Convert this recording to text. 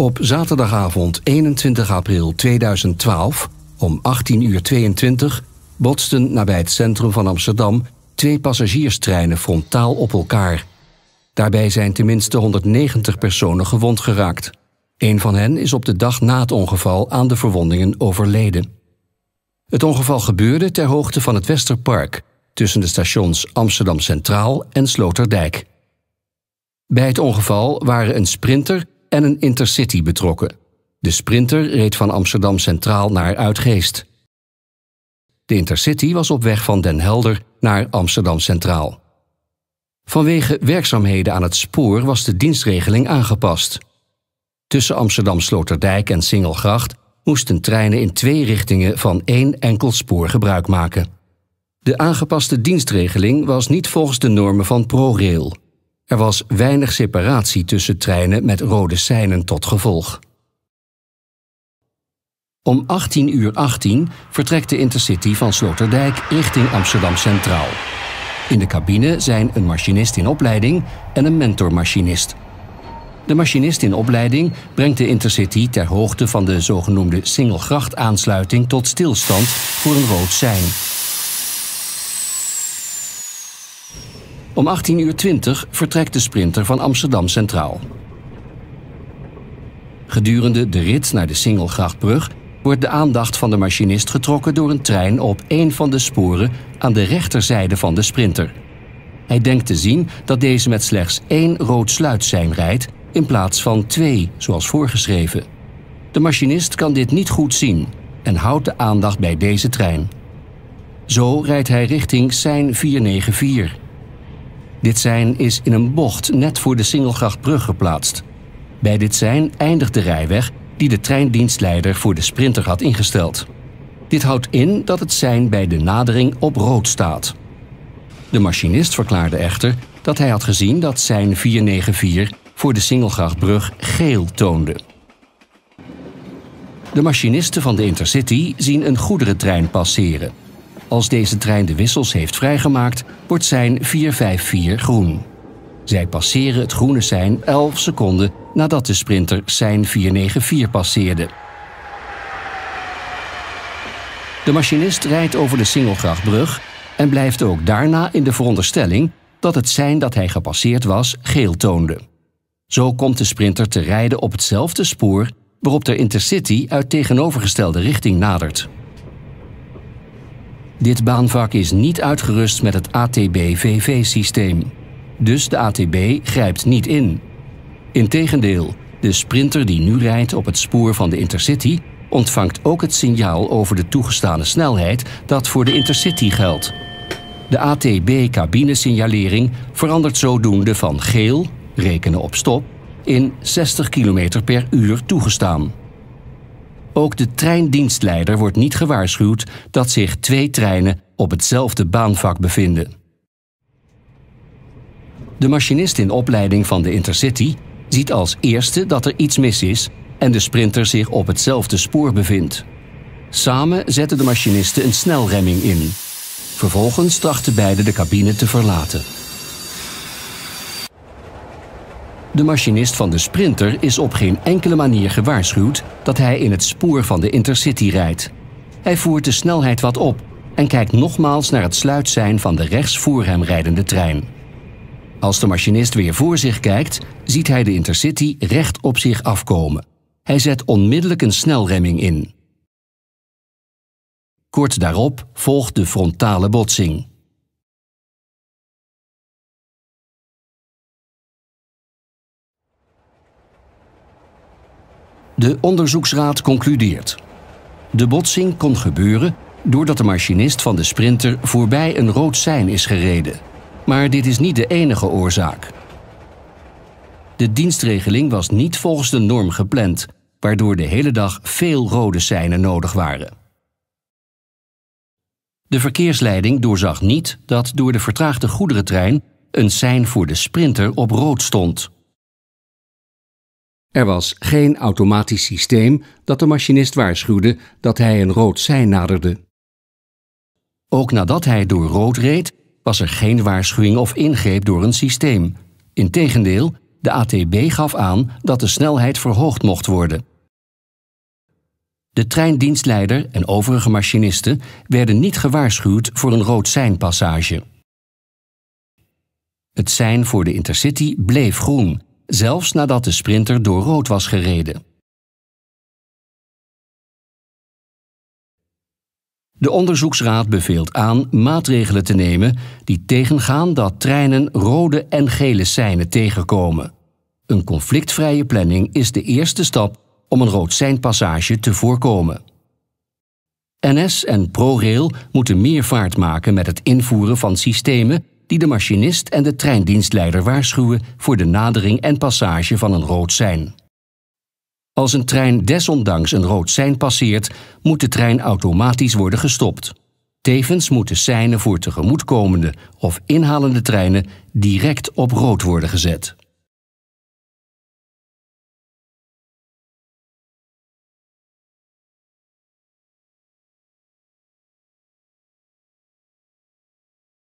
Op zaterdagavond 21 april 2012 om 18.22 uur botsten nabij het centrum van Amsterdam twee passagierstreinen frontaal op elkaar. Daarbij zijn tenminste 190 personen gewond geraakt. Een van hen is op de dag na het ongeval aan de verwondingen overleden. Het ongeval gebeurde ter hoogte van het Westerpark, tussen de stations Amsterdam Centraal en Sloterdijk. Bij het ongeval waren een sprinter en een Intercity betrokken. De Sprinter reed van Amsterdam Centraal naar Uitgeest. De Intercity was op weg van Den Helder naar Amsterdam Centraal. Vanwege werkzaamheden aan het spoor was de dienstregeling aangepast. Tussen Amsterdam Sloterdijk en Singelgracht moesten treinen in twee richtingen van één enkel spoor gebruik maken. De aangepaste dienstregeling was niet volgens de normen van ProRail. Er was weinig separatie tussen treinen met rode seinen tot gevolg. Om 18.18 uur vertrekt de Intercity van Sloterdijk richting Amsterdam Centraal. In de cabine zijn een machinist in opleiding en een mentormachinist. De machinist in opleiding brengt de Intercity ter hoogte van de zogenoemde Singelgracht-aansluiting tot stilstand voor een rood sein. Om 18.20 uur vertrekt de sprinter van Amsterdam Centraal. Gedurende de rit naar de Singelgrachtbrug wordt de aandacht van de machinist getrokken door een trein op een van de sporen aan de rechterzijde van de sprinter. Hij denkt te zien dat deze met slechts één rood sluitsein rijdt in plaats van twee, zoals voorgeschreven. De machinist kan dit niet goed zien en houdt de aandacht bij deze trein. Zo rijdt hij richting sein 494. Dit sein is in een bocht net voor de Singelgrachtbrug geplaatst. Bij dit sein eindigt de rijweg die de treindienstleider voor de sprinter had ingesteld. Dit houdt in dat het sein bij de nadering op rood staat. De machinist verklaarde echter dat hij had gezien dat sein 494 voor de Singelgrachtbrug geel toonde. De machinisten van de Intercity zien een goederentrein passeren. Als deze trein de wissels heeft vrijgemaakt, wordt zijn 454 groen. Zij passeren het groene sein 11 seconden nadat de sprinter zijn 494 passeerde. De machinist rijdt over de Singelgrachtbrug en blijft ook daarna in de veronderstelling dat het sein dat hij gepasseerd was geel toonde. Zo komt de sprinter te rijden op hetzelfde spoor waarop de Intercity uit tegenovergestelde richting nadert. Dit baanvak is niet uitgerust met het ATB-VV-systeem. Dus de ATB grijpt niet in. Integendeel, de sprinter die nu rijdt op het spoor van de Intercity ontvangt ook het signaal over de toegestane snelheid dat voor de Intercity geldt. De ATB-cabinesignalering verandert zodoende van geel, rekenen op stop, in 60 km per uur toegestaan. Ook de treindienstleider wordt niet gewaarschuwd dat zich twee treinen op hetzelfde baanvak bevinden. De machinist in opleiding van de Intercity ziet als eerste dat er iets mis is en de sprinter zich op hetzelfde spoor bevindt. Samen zetten de machinisten een snelremming in. Vervolgens trachten beide de cabine te verlaten. De machinist van de Sprinter is op geen enkele manier gewaarschuwd dat hij in het spoor van de Intercity rijdt. Hij voert de snelheid wat op en kijkt nogmaals naar het sluitsein van de rechts voor hem rijdende trein. Als de machinist weer voor zich kijkt, ziet hij de Intercity recht op zich afkomen. Hij zet onmiddellijk een snelremming in. Kort daarop volgt de frontale botsing. De onderzoeksraad concludeert. De botsing kon gebeuren doordat de machinist van de sprinter voorbij een rood sein is gereden. Maar dit is niet de enige oorzaak. De dienstregeling was niet volgens de norm gepland, waardoor de hele dag veel rode seinen nodig waren. De verkeersleiding doorzag niet dat door de vertraagde goederentrein een sein voor de sprinter op rood stond. Er was geen automatisch systeem dat de machinist waarschuwde dat hij een rood sein naderde. Ook nadat hij door rood reed, was er geen waarschuwing of ingreep door een systeem. Integendeel, de ATB gaf aan dat de snelheid verhoogd mocht worden. De treindienstleider en overige machinisten werden niet gewaarschuwd voor een rood seinpassage. Het sein voor de Intercity bleef groen zelfs nadat de sprinter door rood was gereden. De onderzoeksraad beveelt aan maatregelen te nemen die tegengaan dat treinen rode en gele seinen tegenkomen. Een conflictvrije planning is de eerste stap om een rood seinpassage te voorkomen. NS en ProRail moeten meer vaart maken met het invoeren van systemen die de machinist en de treindienstleider waarschuwen voor de nadering en passage van een rood sein. Als een trein desondanks een rood sein passeert, moet de trein automatisch worden gestopt. Tevens moeten seinen voor tegemoetkomende of inhalende treinen direct op rood worden gezet.